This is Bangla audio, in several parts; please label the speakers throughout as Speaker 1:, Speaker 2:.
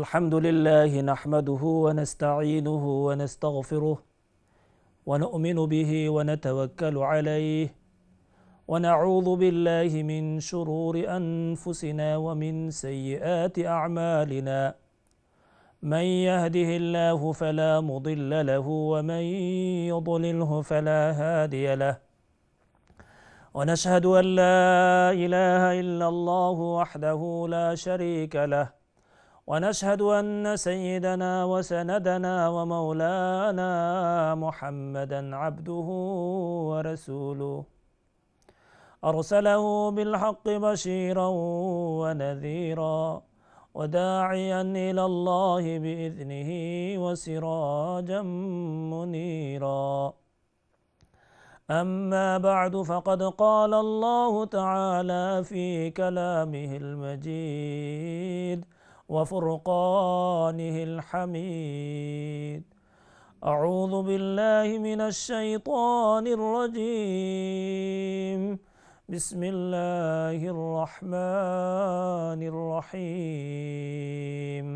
Speaker 1: الحمد لله نحمده ونستعينه ونستغفره ونؤمن به ونتوكل عليه ونعوذ بالله من شرور انفسنا ومن سيئات اعمالنا من يهده الله فلا مضل له ومن يضلله فلا هادي له ونشهد ان لا اله الا الله وحده لا شريك له ونشهد أن سيدنا وسندنا ومولانا محمدا عبده ورسوله أرسله بالحق بشيرا ونذيرا وداعيا إلى الله بإذنه وسراجا منيرا أما بعد فقد قال الله تعالى في كلامه المجيد وفرقانه الحميد أعوذ بالله من الشيطان الرجيم بسم الله الرحمن الرحيم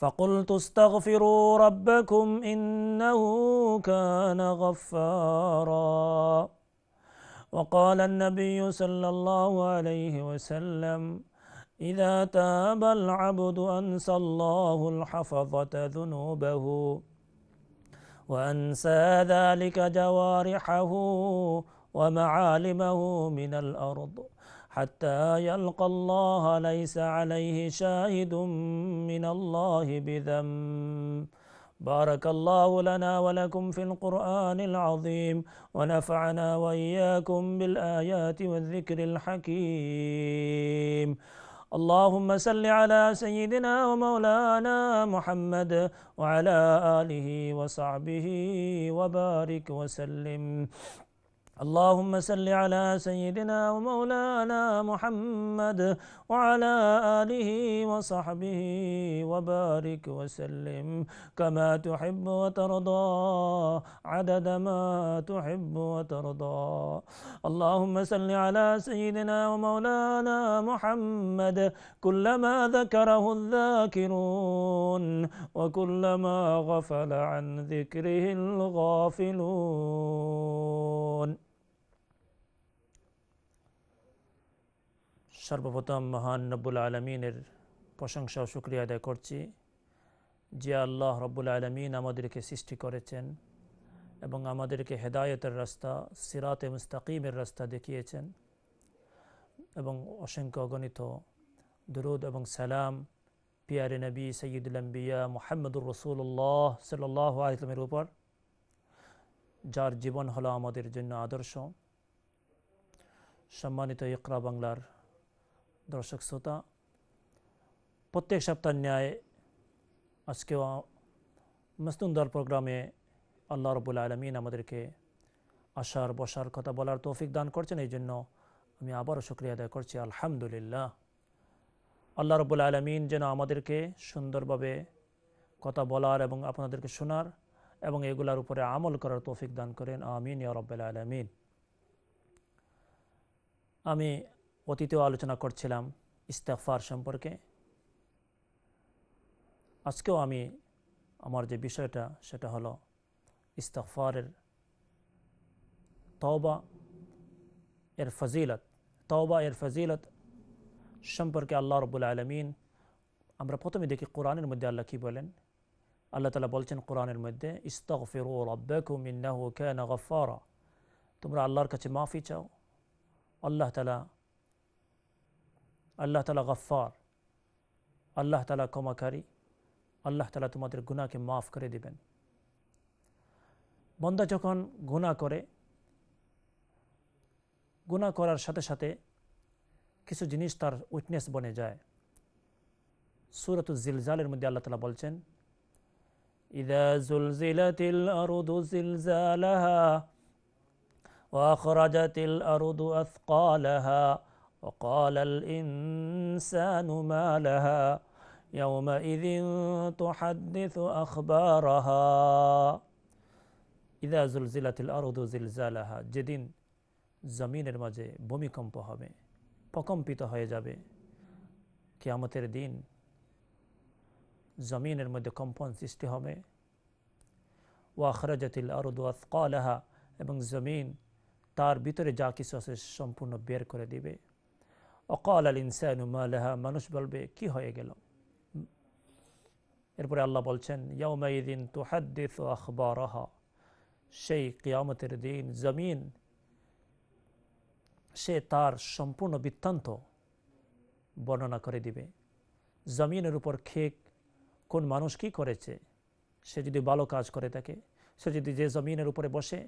Speaker 1: فقلت استغفروا ربكم إنه كان غفارا وقال النبي صلى الله عليه وسلم إذا تاب العبد أنسى الله الحفظة ذنوبه وأنسى ذلك جوارحه ومعالمه من الأرض حتى يلقى الله ليس عليه شاهد من الله بذنب بارك الله لنا ولكم في القرآن العظيم ونفعنا وإياكم بالآيات والذكر الحكيم اللهم صل على سيدنا ومولانا محمد وعلى آله وصحبه وبارك وسلم اللهم صل على سيدنا ومولانا محمد وعلى آله وصحبه وبارك وسلم كما تحب وترضى عدد ما تحب وترضى اللهم صل على سيدنا ومولانا محمد كلما ذكره الذاكرون وكلما غفل عن ذكره الغافلون সর্বপ্রথম মহান রব্বুল আলমিনের প্রশংসা ও শুক্রিয়া আদায় করছি যে আল্লাহ রব্বুল আলমিন আমাদেরকে সৃষ্টি করেছেন এবং আমাদেরকে হেদায়তের রাস্তা সিরাতে মুস্তাকিমের রাস্তা দেখিয়েছেন এবং অসংখ্য গণিত দুরুদ এবং সালাম পিয়ারে নবী সৈয়দুল্লাম্বিয়া মোহাম্মদুর রসুল্লাহ সাল্লাহ আলমের উপর যার জীবন হলো আমাদের জন্য আদর্শ সম্মানিত ইকরা বাংলার দর্শক শ্রোতা প্রত্যেক সপ্তাহ ন্যায় আজকে মস্তুন্দর প্রোগ্রামে আল্লাহ রবুল আলমিন আমাদেরকে আসার বসার কথা বলার তৌফিক দান করছেন এই জন্য আমি আবারও সুক্রিয়া আদায় করছি আলহামদুলিল্লাহ আল্লাহ রবুল আলমিন যেন আমাদেরকে সুন্দরভাবে কথা বলার এবং আপনাদেরকে শোনার এবং এগুলার উপরে আমল করার তৌফিক দান করেন আমিন ইয়ারবুল আলমিন আমি অতীতেও আলোচনা করছিলাম ইস্তেকফার সম্পর্কে আজকেও আমি আমার যে বিষয়টা সেটা হলো ইস্তফারের তওবা এর ফজিলত তওবা এর ফজিলত সম্পর্কে আল্লাহ রবুল আলমিন আমরা প্রথমে দেখি কোরআনের মধ্যে আল্লাহ কী বলেন আল্লাহ তালা বলছেন কোরআনের মধ্যে ইস্তক ফেরো রব্বাকুমিন্না কেন গফারা তোমরা আল্লাহর কাছে মাফি চাও আল্লাহ তালা আল্লাহ তালা গফার আল্লাহ তালা ক্ষমাকারী আল্লাহ তালা তোমাদের গুণাকে মাফ করে দিবেন বন্দা যখন গুণা করে গুণা করার সাথে সাথে কিছু জিনিস তার উইটনেস বনে যায় সুরত জিলজালের মধ্যে আল্লাহ তালা বলছেন إذا زلزلت الأرض زلزالها وأخرجت الأرض أثقالها وقال الإنسان ما لها يومئذ تحدث أخبارها إذا زلزلت الأرض زلزالها جدين زمين المجي بومي كمبو همي پاكم پيتو هاي جابي قيامت الدين زمين المجي كمبون سيستي همي وأخرجت الأرض وأثقالها ابن زمين تار بيتر جاكي سوسي شمپونو بير كوري ديبي অকাল আল ইনসানু মালাহা মানুষ বলবে কি হয়ে গেল এরপরে আল্লাহ বলছেন ইয়ৌমাইদিন তোহাদ্দিস আখবর সেই কিয়ামতের দিন জমিন সে তার সম্পূর্ণ বৃত্তান্ত বর্ণনা করে দিবে জমিনের উপর খেক কোন মানুষ কি করেছে সে যদি ভালো কাজ করে থাকে সে যদি যে জমিনের উপরে বসে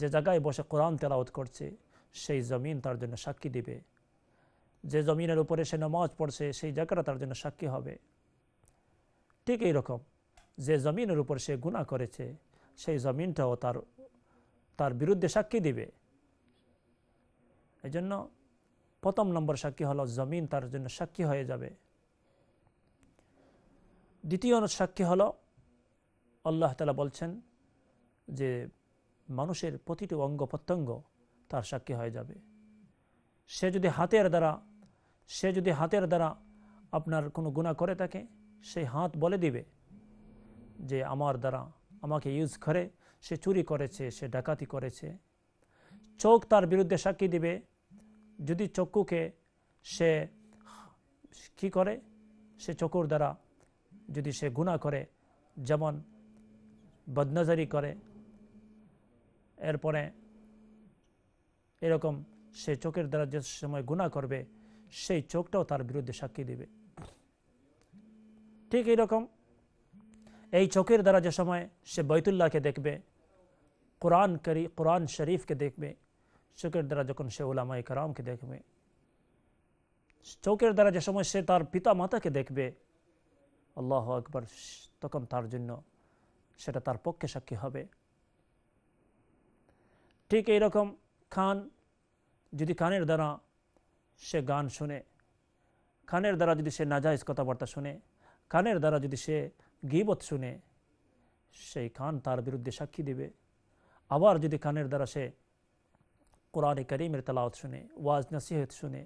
Speaker 1: যে জায়গায় বসে কোরআন তেলাওত করছে সেই জমিন তার জন্য সাক্ষী দিবে যে জমিনের উপরে সে নমাজ পড়ছে সেই জায়গাটা তার জন্য সাক্ষী হবে ঠিক এইরকম যে জমিনের উপর সে গুণা করেছে সেই জমিনটাও তার তার বিরুদ্ধে সাক্ষী দিবে এই জন্য প্রথম নম্বর সাক্ষী হলো জমিন তার জন্য সাক্ষী হয়ে যাবে দ্বিতীয় সাক্ষী হলো আল্লাহ তালা বলছেন যে মানুষের প্রতিটি অঙ্গ প্রত্যঙ্গ তার সাক্ষী হয়ে যাবে সে যদি হাতের দ্বারা সে যদি হাতের দ্বারা আপনার কোনো গুণা করে থাকে সেই হাত বলে দিবে যে আমার দ্বারা আমাকে ইউজ করে সে চুরি করেছে সে ডাকাতি করেছে চোখ তার বিরুদ্ধে সাক্ষী দিবে যদি চক্ষুকে সে কি করে সে চকুর দ্বারা যদি সে গুণা করে যেমন বদনজারি করে এরপরে এরকম সেই চোখের দ্বারা যে সময় গুণা করবে সেই চোখটাও তার বিরুদ্ধে সাক্ষী দেবে ঠিক এইরকম এই চোখের দ্বারা যে সময় সে বৈতুল্লাহকে দেখবে কোরআন করি কোরআন শরীফকে দেখবে চোখের দ্বারা যখন সে ওলামা কারামকে দেখবে চোখের দ্বারা যে সময় সে তার পিতা মাতাকে দেখবে আল্লাহ আকবর তখন তার জন্য সেটা তার পক্ষে সাক্ষী হবে ঠিক এইরকম খান যদি কানের দ্বারা সে গান শুনে কানের দ্বারা যদি সে নাজাইজ কথাবার্তা শুনে কানের দ্বারা যদি সে গিবত শুনে সেই খান তার বিরুদ্ধে সাক্ষী দেবে আবার যদি কানের দ্বারা সে কোরআন করিমের তালাওত শুনে ওয়াজ নাসিহত শুনে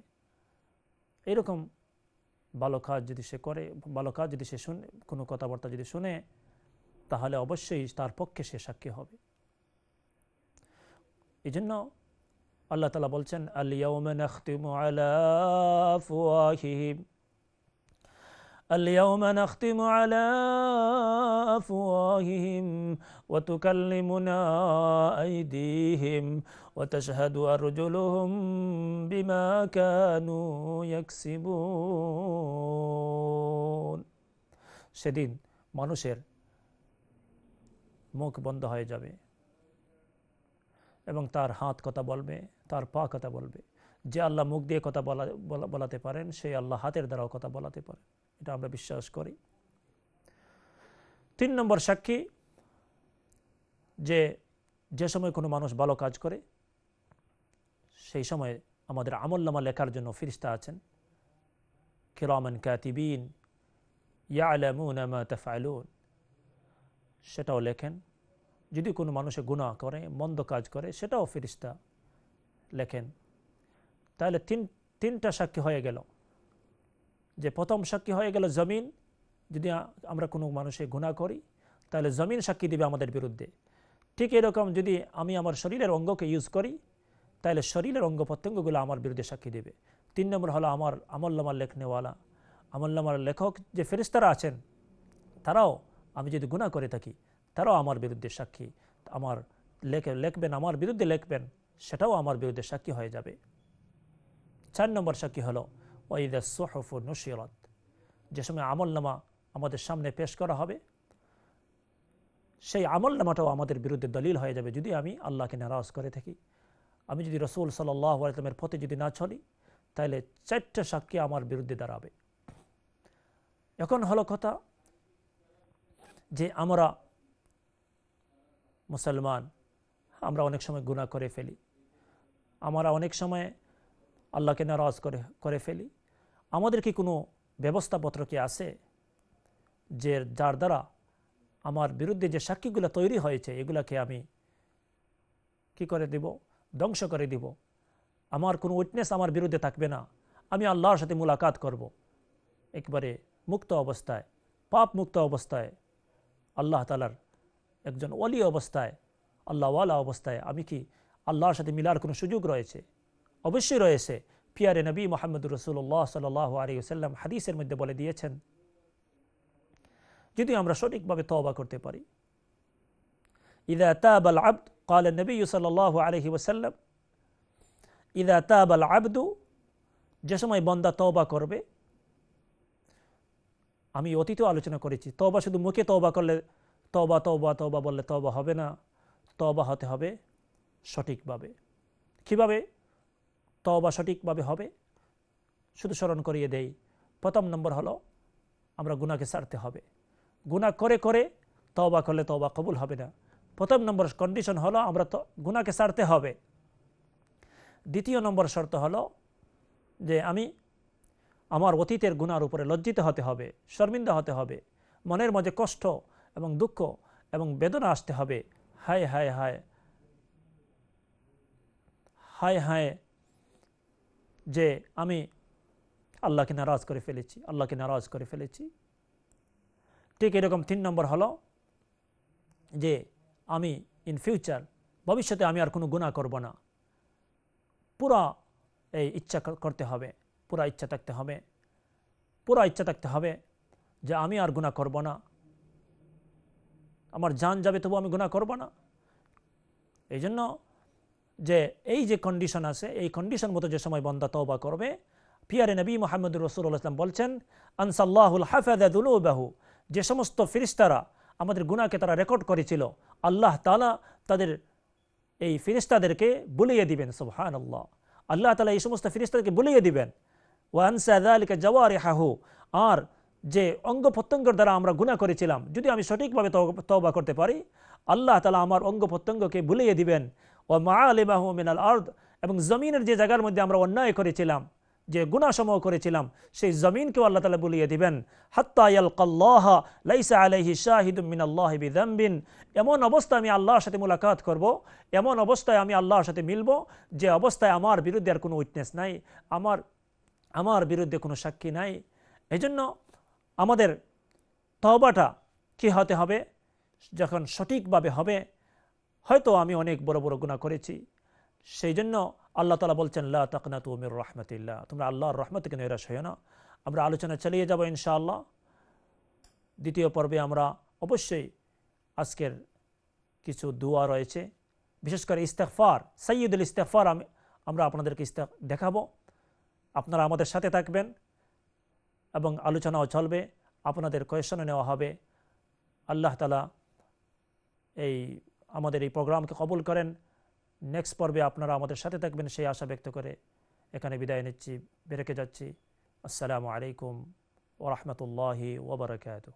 Speaker 1: এরকম ভালো কাজ যদি সে করে ভালো কাজ যদি সে শুনে কোনো কথাবার্তা যদি শুনে তাহলে অবশ্যই তার পক্ষে সে সাক্ষী হবে এই জন্য আল্লাহ তালা বলছেন اليوم نختم على أفواههم اليوم نختم على أفواههم وتكلمنا أيديهم وتشهد أرجلهم بما كانوا يكسبون شديد مانوشير موك বন্ধ হয়ে যাবে এবং তার হাত কথা বলবে তার পা কথা বলবে যে আল্লাহ মুখ দিয়ে কথা বলা বলাতে পারেন সেই আল্লাহ হাতের দ্বারাও কথা বলাতে পারেন এটা আমরা বিশ্বাস করি তিন নম্বর সাক্ষী যে যে সময় কোনো মানুষ ভালো কাজ করে সেই সময় আমাদের আমল্লামা লেখার জন্য ফিরিস্তা আছেন কিরামান ক্যাতিবিন ইয়া মা সেটাও লেখেন যদি কোনো মানুষে গুণা করে মন্দ কাজ করে সেটাও ফিরিস্তা লেখেন তাহলে তিন তিনটা সাক্ষী হয়ে গেল যে প্রথম সাক্ষী হয়ে গেল জমিন যদি আমরা কোনো মানুষে গুণা করি তাহলে জমিন সাক্ষী দেবে আমাদের বিরুদ্ধে ঠিক এরকম যদি আমি আমার শরীরের অঙ্গকে ইউজ করি তাহলে শরীরের অঙ্গ প্রত্যঙ্গগুলো আমার বিরুদ্ধে সাক্ষী দেবে তিন নম্বর হলো আমার আমল্লামার লেখনেওয়ালা আমল্লামার লেখক যে ফেরিস্তারা আছেন তারাও আমি যদি গুণা করে থাকি তারাও আমার বিরুদ্ধে সাক্ষী আমার লেখে লেখবেন আমার বিরুদ্ধে লেখবেন সেটাও আমার বিরুদ্ধে সাক্ষী হয়ে যাবে চার নম্বর সাক্ষী হলো ওয়াইদা সোহফু নসিরত যে সময় আমলনামা আমাদের সামনে পেশ করা হবে সেই আমলনামাটাও আমাদের বিরুদ্ধে দলিল হয়ে যাবে যদি আমি আল্লাহকে নারাজ করে থাকি আমি যদি রসুল সাল্লাহ পথে যদি না চলি তাহলে চারটা সাক্ষী আমার বিরুদ্ধে দাঁড়াবে এখন হলো কথা যে আমরা মুসলমান আমরা অনেক সময় গুণা করে ফেলি আমরা অনেক সময় আল্লাহকে নারাজ করে করে ফেলি আমাদের কি কোনো ব্যবস্থাপত্র কি আছে যে যার দ্বারা আমার বিরুদ্ধে যে সাক্ষীগুলো তৈরি হয়েছে এগুলাকে আমি কি করে দিব ধ্বংস করে দিব আমার কোনো উইটনেস আমার বিরুদ্ধে থাকবে না আমি আল্লাহর সাথে মোলাকাত করব। একবারে মুক্ত অবস্থায় পাপ মুক্ত অবস্থায় আল্লাহ তালার একজন অলি অবস্থায় আল্লাহওয়ালা অবস্থায় আমি কি আল্লাহর সাথে মিলার কোনো সুযোগ রয়েছে অবশ্যই রয়েছে পিয়ারে নবী মোহাম্মদ রসুল্লাহ সাল্লাহ আলিয়াল্লাম হাদিসের মধ্যে বলে দিয়েছেন যদি আমরা সঠিকভাবে তবা করতে পারি ইদা তাব আল قال النبي صلى الله عليه وسلم إذا تاب العبد যে সময় বন্দা তওবা করবে আমি অতীত আলোচনা করেছি তওবা শুধু মুখে তওবা করলে তবা তবা তবা বললে তবা হবে না তবা হতে হবে সঠিকভাবে কীভাবে তবা সঠিকভাবে হবে শুধু স্মরণ করিয়ে দেই প্রথম নম্বর হলো আমরা গুণাকে সারতে হবে গুণা করে করে তবা করলে তবা কবুল হবে না প্রথম নম্বর কন্ডিশন হলো আমরা তো গুণাকে সারতে হবে দ্বিতীয় নম্বর শর্ত হলো যে আমি আমার অতীতের গুণার উপরে লজ্জিত হতে হবে শর্মিন্দা হতে হবে মনের মধ্যে কষ্ট এবং দুঃখ এবং বেদনা আসতে হবে হায় হায় হায় হায় হায় যে আমি আল্লাহকে নারাজ করে ফেলেছি আল্লাহকে নারাজ করে ফেলেছি ঠিক এরকম তিন নম্বর হলো যে আমি ইন ফিউচার ভবিষ্যতে আমি আর কোনো গুণা করব না পুরা এই ইচ্ছা করতে হবে পুরা ইচ্ছা থাকতে হবে পুরা ইচ্ছা থাকতে হবে যে আমি আর গুণা করব না আমার জান যাবে তবু আমি গুণা করব না এই জন্য যে এই যে কন্ডিশন আছে এই কন্ডিশন মতো যে সময় বন্দা তওবা করবে পিয়ারে নবী মোহাম্মদ রসুল ইসলাম বলছেন আনসাল্লাহুল হাফেদাহু যে সমস্ত ফিরিস্তারা আমাদের গুণাকে তারা রেকর্ড করেছিল আল্লাহ তালা তাদের এই ফিরিস্তাদেরকে বলিয়ে দিবেন সুবহান আল্লাহ আল্লাহ তালা এই সমস্ত ফিরিস্তাদেরকে বলিয়ে দিবেন ওয়ানসা আলিকা জওয়ারে হাহু আর যে অঙ্গ প্রত্যঙ্গের দ্বারা আমরা গুণা করেছিলাম যদি আমি সঠিকভাবে তবা করতে পারি আল্লাহ তালা আমার অঙ্গ প্রত্যঙ্গকে ভুলিয়ে দিবেন ও মা আলিমাহ মিনাল আর্দ এবং জমিনের যে জায়গার মধ্যে আমরা অন্যায় করেছিলাম যে গুণাসমূহ করেছিলাম সেই জমিনকেও আল্লাহ তালা বলিয়ে দিবেন হাত্তায়াল্লাহ লাইসা আলহি শাহিদুমিনাল্লাহ বিদম্বিন এমন অবস্থায় আমি আল্লাহর সাথে মোলাকাত করব। এমন অবস্থায় আমি আল্লাহর সাথে মিলব যে অবস্থায় আমার বিরুদ্ধে আর কোনো উইটনেস নাই আমার আমার বিরুদ্ধে কোনো সাক্ষী নাই এজন্য আমাদের তওবাটা কি হতে হবে যখন সঠিকভাবে হবে হয়তো আমি অনেক বড় বড় গুণা করেছি সেই জন্য আল্লাহ তালা বলছেন লা তাকনা তুমির রহমতিল্লা তোমরা আল্লাহর রহমত কেন এরা সয় না আমরা আলোচনা চালিয়ে যাব ইনশাআল্লাহ দ্বিতীয় পর্বে আমরা অবশ্যই আজকের কিছু দোয়া রয়েছে বিশেষ করে ইস্তেফার সৈয়দুল ইস্তেফার আমি আমরা আপনাদেরকে ইস্তেফ দেখাবো আপনারা আমাদের সাথে থাকবেন এবং আলোচনাও চলবে আপনাদের কোয়েশনও নেওয়া হবে আল্লাহ তালা এই আমাদের এই প্রোগ্রামকে কবুল করেন নেক্সট পর্বে আপনারা আমাদের সাথে থাকবেন সেই আশা ব্যক্ত করে এখানে বিদায় নিচ্ছি বেরেকে যাচ্ছি আসসালামু আলাইকুম ওরহমতুল্লাহি ওবরাকাত